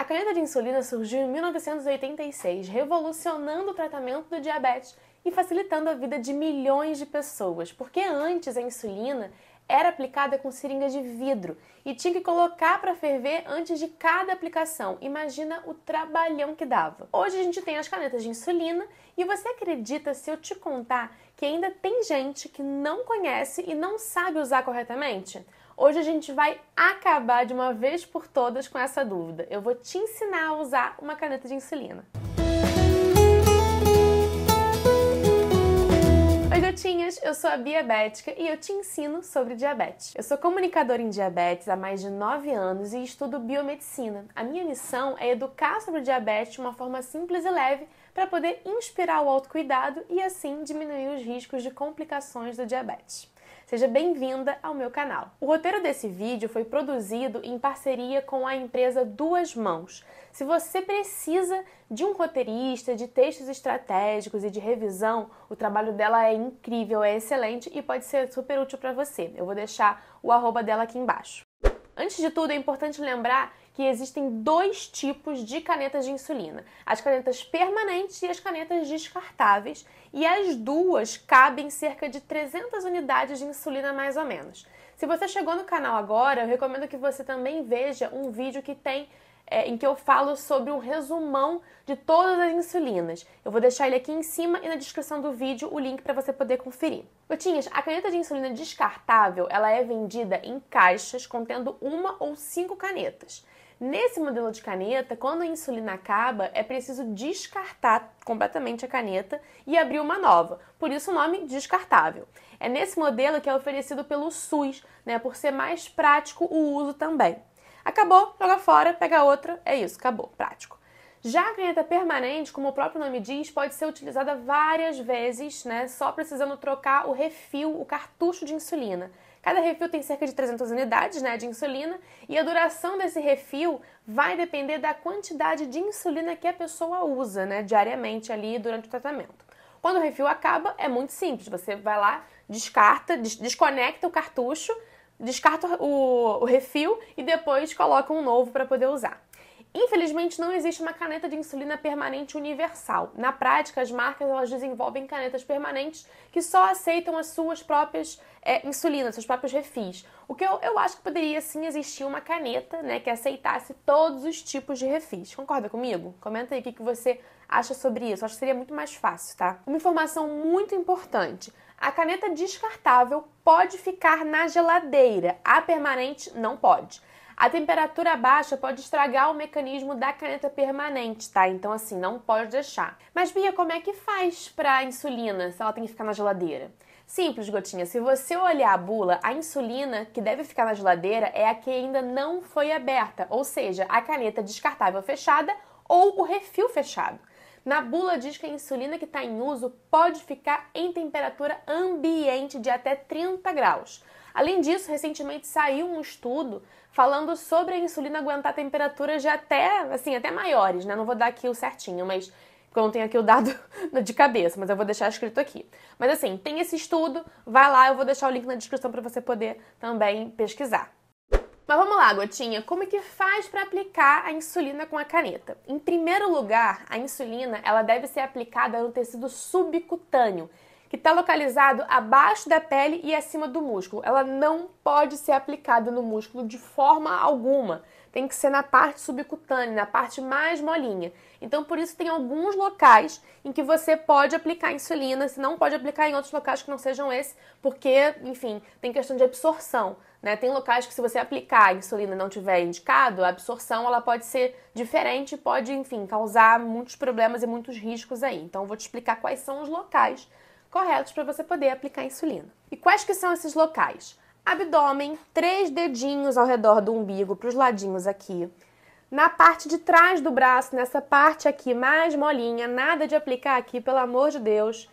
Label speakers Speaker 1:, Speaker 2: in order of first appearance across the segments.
Speaker 1: A caneta de insulina surgiu em 1986, revolucionando o tratamento do diabetes e facilitando a vida de milhões de pessoas, porque antes a insulina era aplicada com seringa de vidro e tinha que colocar para ferver antes de cada aplicação. Imagina o trabalhão que dava. Hoje a gente tem as canetas de insulina e você acredita se eu te contar que ainda tem gente que não conhece e não sabe usar corretamente? Hoje a gente vai acabar de uma vez por todas com essa dúvida. Eu vou te ensinar a usar uma caneta de insulina. Oi, gatinhas! Eu sou a diabética e eu te ensino sobre diabetes. Eu sou comunicadora em diabetes há mais de 9 anos e estudo biomedicina. A minha missão é educar sobre diabetes de uma forma simples e leve para poder inspirar o autocuidado e assim diminuir os riscos de complicações do diabetes. Seja bem-vinda ao meu canal. O roteiro desse vídeo foi produzido em parceria com a empresa Duas Mãos. Se você precisa de um roteirista, de textos estratégicos e de revisão, o trabalho dela é incrível, é excelente e pode ser super útil para você. Eu vou deixar o arroba dela aqui embaixo. Antes de tudo, é importante lembrar que existem dois tipos de canetas de insulina: as canetas permanentes e as canetas descartáveis, e as duas cabem cerca de 300 unidades de insulina mais ou menos. Se você chegou no canal agora, eu recomendo que você também veja um vídeo que tem é, em que eu falo sobre um resumão de todas as insulinas. Eu vou deixar ele aqui em cima e na descrição do vídeo o link para você poder conferir. Gotinhas, a caneta de insulina descartável ela é vendida em caixas contendo uma ou cinco canetas. Nesse modelo de caneta, quando a insulina acaba, é preciso descartar completamente a caneta e abrir uma nova. Por isso o nome descartável. É nesse modelo que é oferecido pelo SUS, né, por ser mais prático o uso também. Acabou, joga fora, pega outra, é isso, acabou, prático. Já a caneta permanente, como o próprio nome diz, pode ser utilizada várias vezes, né, só precisando trocar o refil, o cartucho de insulina. Cada refil tem cerca de 300 unidades né, de insulina e a duração desse refil vai depender da quantidade de insulina que a pessoa usa né, diariamente ali durante o tratamento. Quando o refil acaba, é muito simples. Você vai lá, descarta, des desconecta o cartucho, descarta o, o refil e depois coloca um novo para poder usar. Infelizmente, não existe uma caneta de insulina permanente universal. Na prática, as marcas elas desenvolvem canetas permanentes que só aceitam as suas próprias é, insulinas, seus próprios refis. O que eu, eu acho que poderia sim existir uma caneta né, que aceitasse todos os tipos de refis. Concorda comigo? Comenta aí o que, que você acha sobre isso. Eu acho que seria muito mais fácil, tá? Uma informação muito importante. A caneta descartável pode ficar na geladeira, a permanente não pode. A temperatura baixa pode estragar o mecanismo da caneta permanente, tá? Então, assim, não pode deixar. Mas, Bia, como é que faz pra insulina se ela tem que ficar na geladeira? Simples, gotinha. Se você olhar a bula, a insulina que deve ficar na geladeira é a que ainda não foi aberta, ou seja, a caneta descartável fechada ou o refil fechado. Na bula diz que a insulina que está em uso pode ficar em temperatura ambiente de até 30 graus. Além disso, recentemente saiu um estudo falando sobre a insulina aguentar temperaturas de até, assim, até maiores, né? Não vou dar aqui o certinho, mas porque eu não tenho aqui o dado de cabeça, mas eu vou deixar escrito aqui. Mas assim, tem esse estudo, vai lá, eu vou deixar o link na descrição para você poder também pesquisar. Mas vamos lá, gotinha, como é que faz para aplicar a insulina com a caneta? Em primeiro lugar, a insulina, ela deve ser aplicada no tecido subcutâneo, que está localizado abaixo da pele e acima do músculo. Ela não pode ser aplicada no músculo de forma alguma. Tem que ser na parte subcutânea, na parte mais molinha. Então, por isso, tem alguns locais em que você pode aplicar insulina, se não pode aplicar em outros locais que não sejam esse, porque, enfim, tem questão de absorção. Né? Tem locais que, se você aplicar a insulina não tiver indicado, a absorção ela pode ser diferente, pode, enfim, causar muitos problemas e muitos riscos aí. Então, vou te explicar quais são os locais corretos para você poder aplicar insulina. E quais que são esses locais? Abdômen, três dedinhos ao redor do umbigo para os ladinhos aqui. Na parte de trás do braço, nessa parte aqui mais molinha, nada de aplicar aqui, pelo amor de Deus.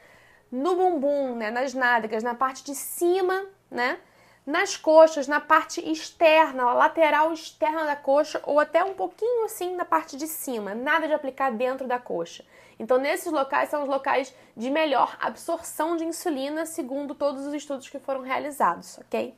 Speaker 1: No bumbum, né, nas nádegas, na parte de cima, né, nas coxas, na parte externa, lateral externa da coxa ou até um pouquinho assim na parte de cima, nada de aplicar dentro da coxa. Então, nesses locais são os locais de melhor absorção de insulina, segundo todos os estudos que foram realizados, ok?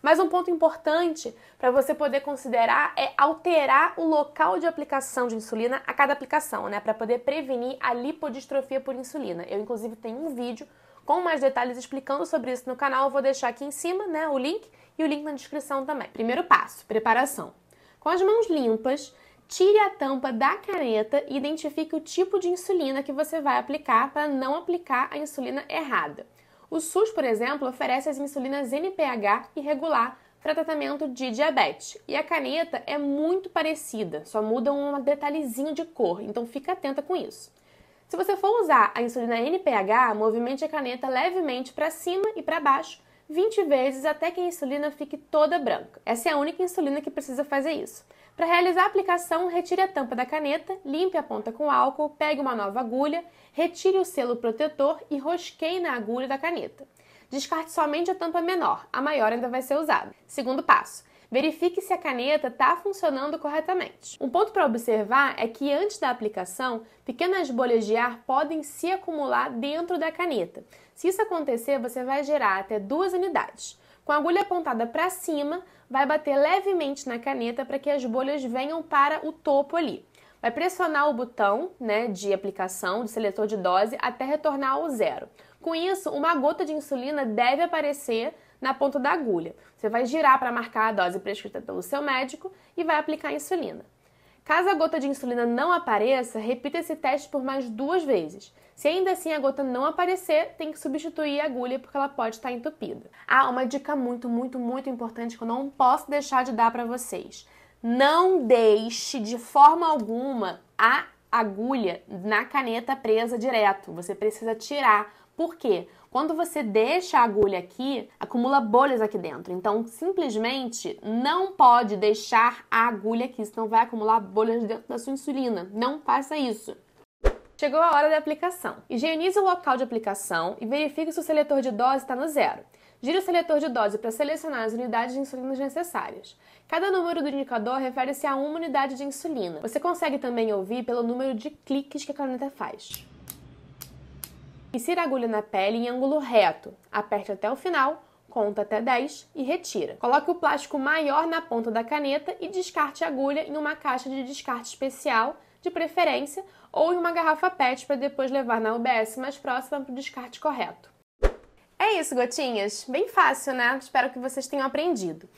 Speaker 1: Mas um ponto importante para você poder considerar é alterar o local de aplicação de insulina a cada aplicação, né? Para poder prevenir a lipodistrofia por insulina. Eu, inclusive, tenho um vídeo com mais detalhes explicando sobre isso no canal. Eu vou deixar aqui em cima né, o link e o link na descrição também. Primeiro passo: preparação. Com as mãos limpas, tire a tampa da caneta e identifique o tipo de insulina que você vai aplicar para não aplicar a insulina errada. O SUS, por exemplo, oferece as insulinas NPH e regular para tratamento de diabetes. E a caneta é muito parecida, só muda um detalhezinho de cor, então fica atenta com isso. Se você for usar a insulina NPH, movimente a caneta levemente para cima e para baixo 20 vezes até que a insulina fique toda branca. Essa é a única insulina que precisa fazer isso. Para realizar a aplicação, retire a tampa da caneta, limpe a ponta com álcool, pegue uma nova agulha, retire o selo protetor e rosqueie na agulha da caneta. Descarte somente a tampa menor, a maior ainda vai ser usada. Segundo passo: verifique se a caneta está funcionando corretamente. Um ponto para observar é que antes da aplicação, pequenas bolhas de ar podem se acumular dentro da caneta. Se isso acontecer, você vai gerar até duas unidades. Com a agulha apontada para cima, vai bater levemente na caneta para que as bolhas venham para o topo ali. Vai pressionar o botão né, de aplicação, do seletor de dose, até retornar ao zero. Com isso, uma gota de insulina deve aparecer na ponta da agulha. Você vai girar para marcar a dose prescrita pelo seu médico e vai aplicar a insulina. Caso a gota de insulina não apareça, repita esse teste por mais duas vezes. Se ainda assim a gota não aparecer, tem que substituir a agulha porque ela pode estar entupida. Ah, uma dica muito, muito, muito importante que eu não posso deixar de dar para vocês. Não deixe de forma alguma a agulha na caneta presa direto. Você precisa tirar. Por quê? Quando você deixa a agulha aqui, acumula bolhas aqui dentro. Então, simplesmente não pode deixar a agulha aqui, senão vai acumular bolhas dentro da sua insulina. Não faça isso. Chegou a hora da aplicação. Higienize o local de aplicação e verifique se o seletor de dose está no zero. Gire o seletor de dose para selecionar as unidades de insulina necessárias. Cada número do indicador refere-se a uma unidade de insulina. Você consegue também ouvir pelo número de cliques que a caneta faz. Insira a agulha na pele em ângulo reto, aperte até o final, conta até 10 e retira. Coloque o plástico maior na ponta da caneta e descarte a agulha em uma caixa de descarte especial, de preferência, ou em uma garrafa PET para depois levar na UBS mais próxima para o descarte correto. É isso, gotinhas! Bem fácil, né? Espero que vocês tenham aprendido.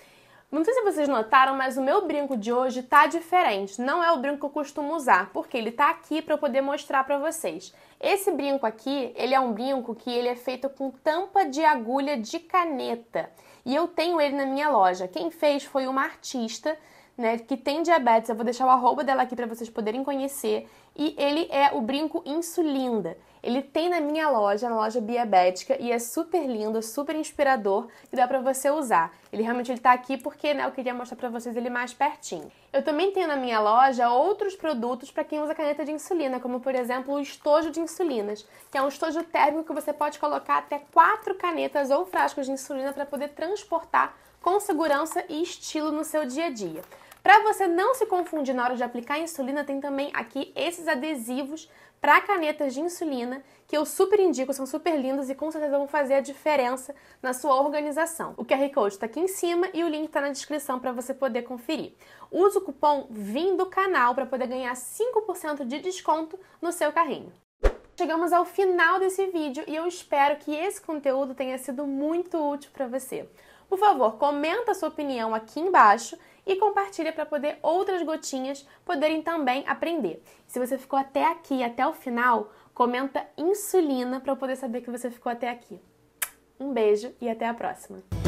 Speaker 1: Não sei se vocês notaram, mas o meu brinco de hoje tá diferente. Não é o brinco que eu costumo usar, porque ele tá aqui para eu poder mostrar para vocês. Esse brinco aqui, ele é um brinco que ele é feito com tampa de agulha de caneta. E eu tenho ele na minha loja. Quem fez foi uma artista né, que tem diabetes. Eu vou deixar o arroba dela aqui para vocês poderem conhecer. E ele é o brinco Insulinda. Ele tem na minha loja, na loja Biabética, e é super lindo, super inspirador, e dá para você usar. Ele realmente está aqui porque né, eu queria mostrar para vocês ele mais pertinho. Eu também tenho na minha loja outros produtos para quem usa caneta de insulina, como por exemplo o estojo de insulinas, que é um estojo térmico que você pode colocar até quatro canetas ou frascos de insulina para poder transportar com segurança e estilo no seu dia a dia. Para você não se confundir na hora de aplicar insulina, tem também aqui esses adesivos para canetas de insulina, que eu super indico, são super lindos e com certeza vão fazer a diferença na sua organização. O QR Code está aqui em cima e o link está na descrição para você poder conferir. Use o cupom VIM do canal para poder ganhar 5% de desconto no seu carrinho. Chegamos ao final desse vídeo e eu espero que esse conteúdo tenha sido muito útil para você. Por favor, comenta a sua opinião aqui embaixo e compartilha para poder outras gotinhas poderem também aprender. Se você ficou até aqui, até o final, comenta insulina para eu poder saber que você ficou até aqui. Um beijo e até a próxima.